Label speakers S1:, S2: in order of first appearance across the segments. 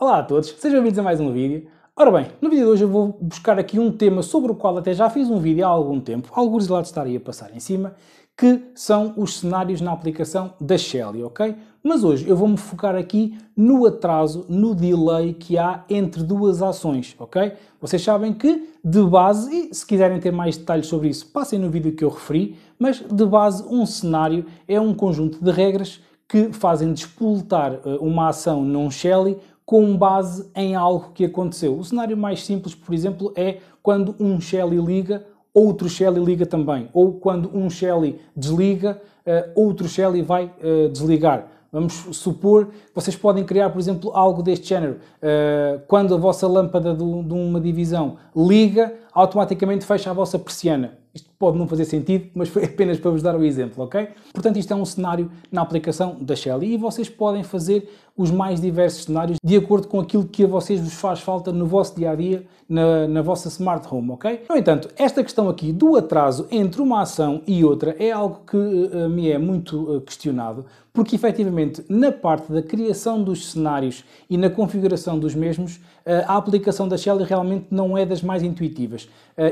S1: Olá a todos, sejam bem-vindos a mais um vídeo. Ora bem, no vídeo de hoje eu vou buscar aqui um tema sobre o qual até já fiz um vídeo há algum tempo, alguns lá estaria a passar em cima, que são os cenários na aplicação da Shelly, ok? Mas hoje eu vou-me focar aqui no atraso, no delay que há entre duas ações, ok? Vocês sabem que, de base, e se quiserem ter mais detalhes sobre isso, passem no vídeo que eu referi, mas de base um cenário é um conjunto de regras que fazem despoletar eh, uma ação num Shelly com base em algo que aconteceu. O cenário mais simples, por exemplo, é quando um Shelley liga, outro Shelley liga também. Ou quando um Shelley desliga, eh, outro Shelley vai eh, desligar. Vamos supor que vocês podem criar, por exemplo, algo deste género. Eh, quando a vossa lâmpada de uma divisão liga, automaticamente fecha a vossa persiana. Isto pode não fazer sentido, mas foi apenas para vos dar o exemplo, ok? Portanto, isto é um cenário na aplicação da Shell e vocês podem fazer os mais diversos cenários de acordo com aquilo que a vocês vos faz falta no vosso dia a dia, na, na vossa smart home, ok? No entanto, esta questão aqui do atraso entre uma ação e outra é algo que uh, me é muito uh, questionado, porque efetivamente na parte da criação dos cenários e na configuração dos mesmos, a aplicação da Shelly realmente não é das mais intuitivas.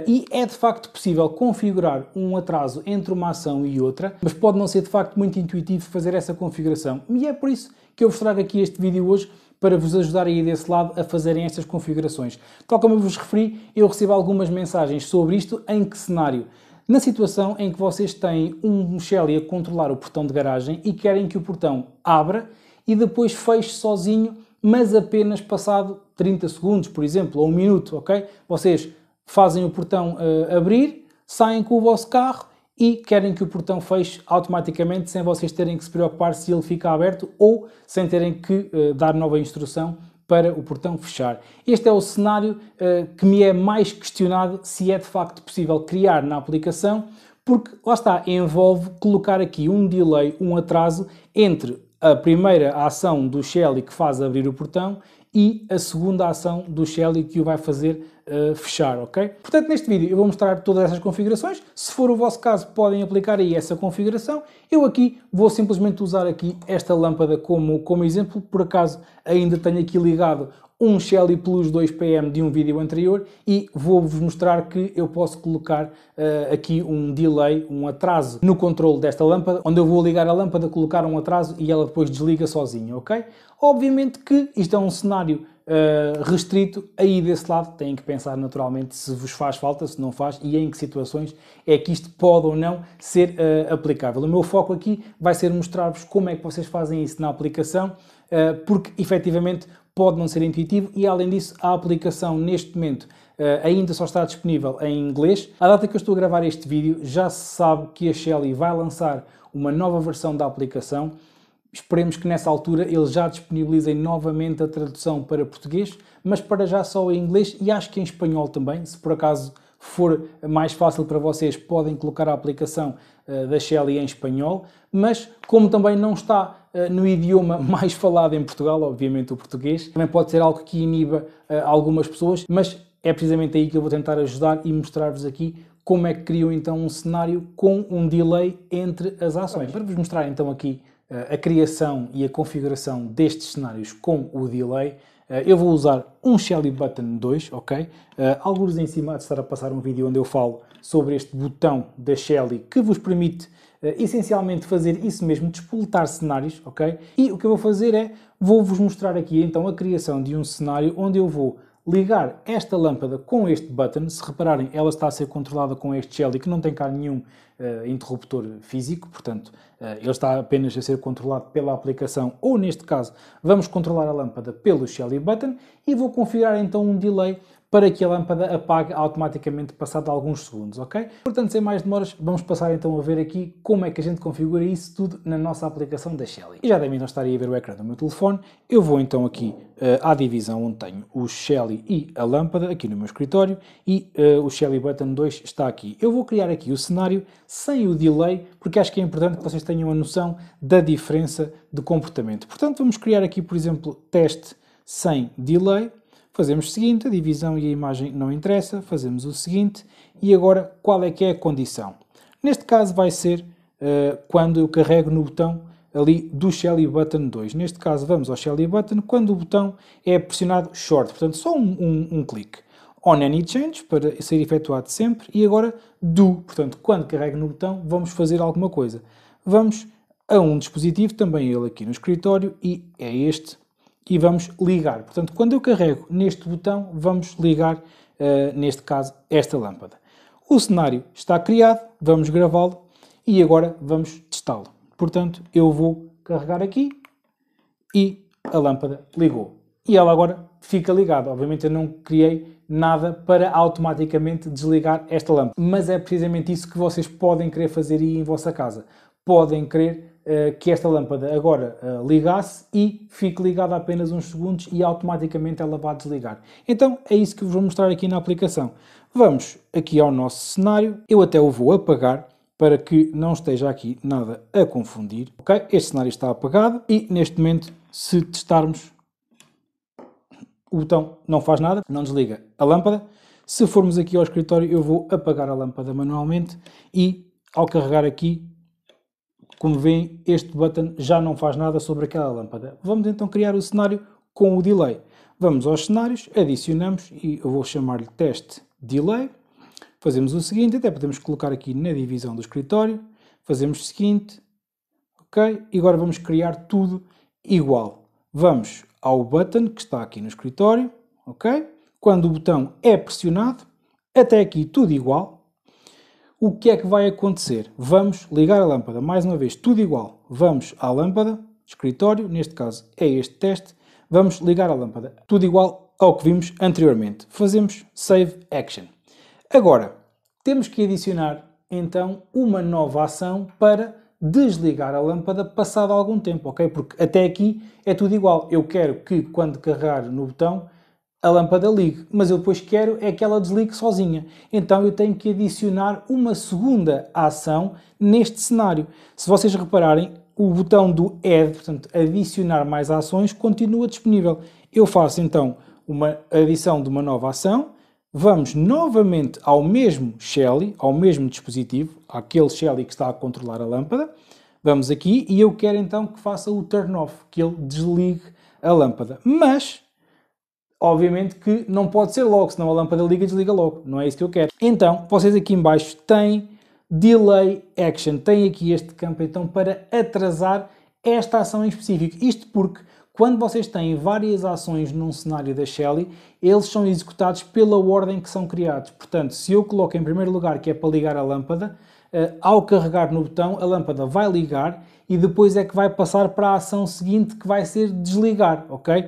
S1: E é de facto possível configurar um atraso entre uma ação e outra, mas pode não ser de facto muito intuitivo fazer essa configuração. E é por isso que eu vos trago aqui este vídeo hoje para vos ajudar aí desse lado a fazerem estas configurações. Tal como eu vos referi, eu recebo algumas mensagens sobre isto, em que cenário? Na situação em que vocês têm um Shelly a controlar o portão de garagem e querem que o portão abra e depois feche sozinho, mas apenas passado 30 segundos, por exemplo, ou um minuto, ok? Vocês fazem o portão uh, abrir, saem com o vosso carro, e querem que o portão feche automaticamente sem vocês terem que se preocupar se ele fica aberto ou sem terem que uh, dar nova instrução para o portão fechar. Este é o cenário uh, que me é mais questionado se é de facto possível criar na aplicação, porque lá está, envolve colocar aqui um delay, um atraso entre a primeira ação do Shell que faz abrir o portão e a segunda ação do Shelly que o vai fazer uh, fechar, ok? Portanto, neste vídeo eu vou mostrar todas essas configurações. Se for o vosso caso, podem aplicar aí essa configuração. Eu aqui vou simplesmente usar aqui esta lâmpada como, como exemplo. Por acaso, ainda tenho aqui ligado um Shelly Plus 2PM de um vídeo anterior e vou-vos mostrar que eu posso colocar uh, aqui um delay, um atraso no controle desta lâmpada, onde eu vou ligar a lâmpada, colocar um atraso e ela depois desliga sozinha, ok? Obviamente que isto é um cenário uh, restrito, aí desse lado têm que pensar naturalmente se vos faz falta, se não faz e em que situações é que isto pode ou não ser uh, aplicável. O meu foco aqui vai ser mostrar-vos como é que vocês fazem isso na aplicação, porque efetivamente pode não ser intuitivo e, além disso, a aplicação neste momento Uh, ainda só está disponível em inglês. À data que eu estou a gravar este vídeo, já se sabe que a Shelly vai lançar uma nova versão da aplicação. Esperemos que nessa altura eles já disponibilizem novamente a tradução para português, mas para já só em inglês e acho que em espanhol também, se por acaso for mais fácil para vocês, podem colocar a aplicação uh, da Shelly em espanhol, mas como também não está eh, no idioma mais falado em Portugal, obviamente o português. Também pode ser algo que iniba eh, algumas pessoas, mas é precisamente aí que eu vou tentar ajudar e mostrar-vos aqui como é que criou então um cenário com um delay entre as ações. para vos mostrar então aqui eh, a criação e a configuração destes cenários com o delay, eu vou usar um Shelly Button 2, ok? Alguns em cima de estar a passar um vídeo onde eu falo sobre este botão da Shelly que vos permite eh, essencialmente fazer isso mesmo, despoletar cenários, ok? E o que eu vou fazer é, vou-vos mostrar aqui então a criação de um cenário onde eu vou ligar esta lâmpada com este button, se repararem, ela está a ser controlada com este shell, e que não tem cá nenhum uh, interruptor físico, portanto, uh, ele está apenas a ser controlado pela aplicação, ou neste caso, vamos controlar a lâmpada pelo shell e button e vou configurar então um delay para que a lâmpada apague automaticamente passado alguns segundos, ok? Portanto, sem mais demoras, vamos passar então a ver aqui como é que a gente configura isso tudo na nossa aplicação da Shelly. E já devem não estar aí a ver o ecrã do meu telefone. Eu vou então aqui uh, à divisão onde tenho o Shelly e a lâmpada, aqui no meu escritório, e uh, o Shelly Button 2 está aqui. Eu vou criar aqui o cenário sem o delay, porque acho que é importante que vocês tenham a noção da diferença de comportamento. Portanto, vamos criar aqui, por exemplo, teste sem delay, Fazemos o seguinte, a divisão e a imagem não interessa, fazemos o seguinte, e agora qual é que é a condição? Neste caso vai ser uh, quando eu carrego no botão ali do Shelly Button 2. Neste caso vamos ao Shelly Button quando o botão é pressionado short, portanto só um, um, um clique. On Any Change, para ser efetuado sempre, e agora Do, portanto quando carrego no botão vamos fazer alguma coisa. Vamos a um dispositivo, também ele aqui no escritório, e é este e vamos ligar. Portanto, quando eu carrego neste botão, vamos ligar, uh, neste caso, esta lâmpada. O cenário está criado, vamos gravá-lo e agora vamos testá-lo. Portanto, eu vou carregar aqui e a lâmpada ligou. E ela agora fica ligada. Obviamente eu não criei nada para automaticamente desligar esta lâmpada. Mas é precisamente isso que vocês podem querer fazer aí em vossa casa. Podem querer eh, que esta lâmpada agora eh, ligasse e fique ligada apenas uns segundos e automaticamente ela vai desligar. Então é isso que vos vou mostrar aqui na aplicação. Vamos aqui ao nosso cenário, eu até o vou apagar para que não esteja aqui nada a confundir. Ok, este cenário está apagado e neste momento se testarmos o botão não faz nada, não desliga a lâmpada. Se formos aqui ao escritório eu vou apagar a lâmpada manualmente e ao carregar aqui como veem, este button já não faz nada sobre aquela lâmpada. Vamos então criar o cenário com o delay. Vamos aos cenários, adicionamos e eu vou chamar-lhe teste delay. Fazemos o seguinte, até podemos colocar aqui na divisão do escritório. Fazemos o seguinte, ok? E agora vamos criar tudo igual. Vamos ao button que está aqui no escritório, ok? Quando o botão é pressionado, até aqui tudo igual, o que é que vai acontecer? Vamos ligar a lâmpada, mais uma vez, tudo igual. Vamos à lâmpada, escritório, neste caso é este teste, vamos ligar a lâmpada, tudo igual ao que vimos anteriormente. Fazemos Save Action. Agora, temos que adicionar então uma nova ação para desligar a lâmpada passado algum tempo, ok? Porque até aqui é tudo igual. Eu quero que quando carregar no botão a lâmpada ligue, mas eu depois quero é que ela desligue sozinha. Então eu tenho que adicionar uma segunda ação neste cenário. Se vocês repararem, o botão do Add, portanto, adicionar mais ações, continua disponível. Eu faço então uma adição de uma nova ação, vamos novamente ao mesmo Shelly, ao mesmo dispositivo, aquele Shelly que está a controlar a lâmpada, vamos aqui e eu quero então que faça o turn off, que ele desligue a lâmpada. Mas Obviamente que não pode ser logo, senão a lâmpada liga e desliga logo. Não é isso que eu quero. Então, vocês aqui embaixo têm Delay Action. Tem aqui este campo então para atrasar esta ação em específico. Isto porque quando vocês têm várias ações num cenário da Shelley, eles são executados pela ordem que são criados. Portanto, se eu coloco em primeiro lugar que é para ligar a lâmpada, eh, ao carregar no botão, a lâmpada vai ligar e depois é que vai passar para a ação seguinte que vai ser desligar, ok?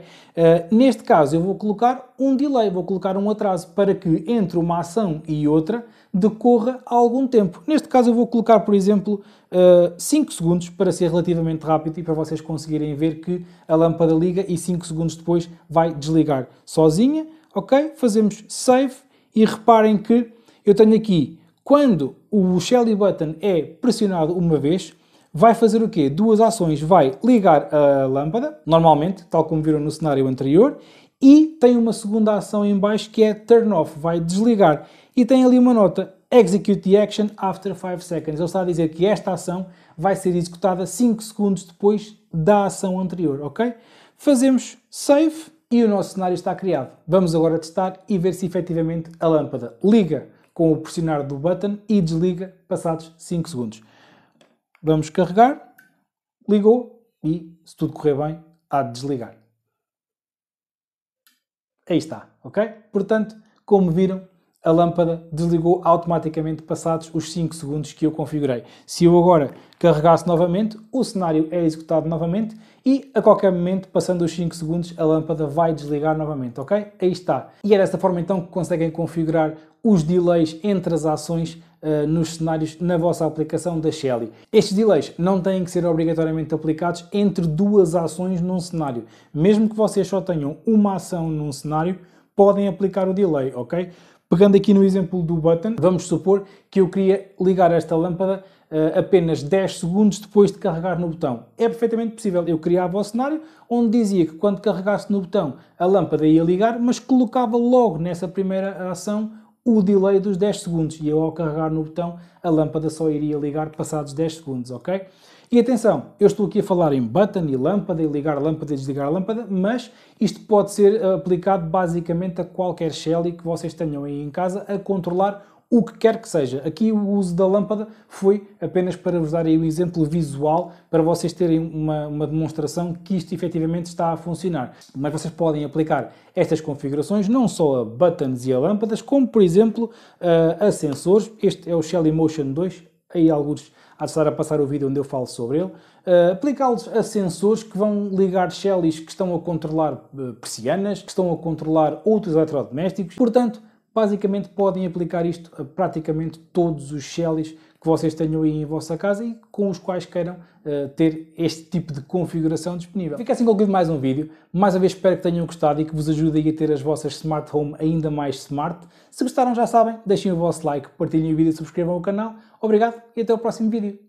S1: Uh, neste caso eu vou colocar um delay, vou colocar um atraso para que entre uma ação e outra decorra algum tempo. Neste caso eu vou colocar, por exemplo, uh, eh, 5 segundos para ser relativamente rápido e para vocês conseguirem ver que a lâmpada liga e 5 segundos depois vai desligar sozinha ok? Fazemos save e reparem que eu tenho aqui, quando o Shelly Button é pressionado uma vez, vai fazer o quê? Duas ações. Vai ligar a lâmpada, normalmente, tal como viram no cenário anterior, e tem uma segunda ação em baixo que é turn off, vai desligar. E tem ali uma nota, execute the action after 5 seconds. Ele está a dizer que esta ação vai ser executada 5 segundos depois da ação anterior, ok? Fazemos save e o nosso cenário está criado. Vamos agora testar e ver se efetivamente a lâmpada liga com o pressionar do button e desliga passados 5 segundos. Vamos carregar, ligou e, se tudo correr bem, há de desligar. Aí está, ok? Portanto, como viram, a lâmpada desligou automaticamente passados os 5 segundos que eu configurei. Se eu agora carregasse novamente, o cenário é executado novamente e a qualquer momento, passando os 5 segundos, a lâmpada vai desligar novamente, ok? Aí está. E é desta forma então que conseguem configurar os delays entre as ações uh, nos cenários na vossa aplicação da Shelly. Estes delays não têm que ser obrigatoriamente aplicados entre duas ações num cenário. Mesmo que vocês só tenham uma ação num cenário, podem aplicar o delay, ok? Pegando aqui no exemplo do button, vamos supor que eu queria ligar esta lâmpada uh, apenas 10 segundos depois de carregar no botão. É perfeitamente possível. Eu criava o cenário onde dizia que quando carregasse no botão a lâmpada ia ligar, mas colocava logo nessa primeira ação o delay dos 10 segundos e eu ao carregar no botão a lâmpada só iria ligar passados 10 segundos, ok? E atenção, eu estou aqui a falar em button e lâmpada e ligar a lâmpada e desligar a lâmpada, mas isto pode ser eh, aplicado basicamente a qualquer Shelly que vocês tenham aí em casa a controlar o que quer que seja. Aqui o uso da lâmpada foi apenas para vos dar aí o um exemplo visual, para vocês terem uma, uma demonstração que isto efetivamente está a funcionar. Mas vocês podem aplicar estas configurações não só a buttons e a lâmpadas, como por exemplo a, sensores. Este é o Shell Motion 2, aí alguns há de estar a passar o vídeo onde eu falo sobre ele, uh, aplicá-los a sensores que vão ligar shellies que estão a controlar eh, persianas, que estão a controlar outros eletrodomésticos. Portanto, Basicamente podem aplicar isto a praticamente todos os shells que vocês tenham aí em vossa casa e com os quais queiram uh, ter este tipo de configuração disponível. Fica assim concluído mais um vídeo. Mais uma vez espero que tenham gostado e que vos ajude a ter as vossas Smart Home ainda mais smart. Se gostaram já sabem, deixem o vosso like, partilhem o vídeo e subscrevam o canal. Obrigado e até o próximo vídeo.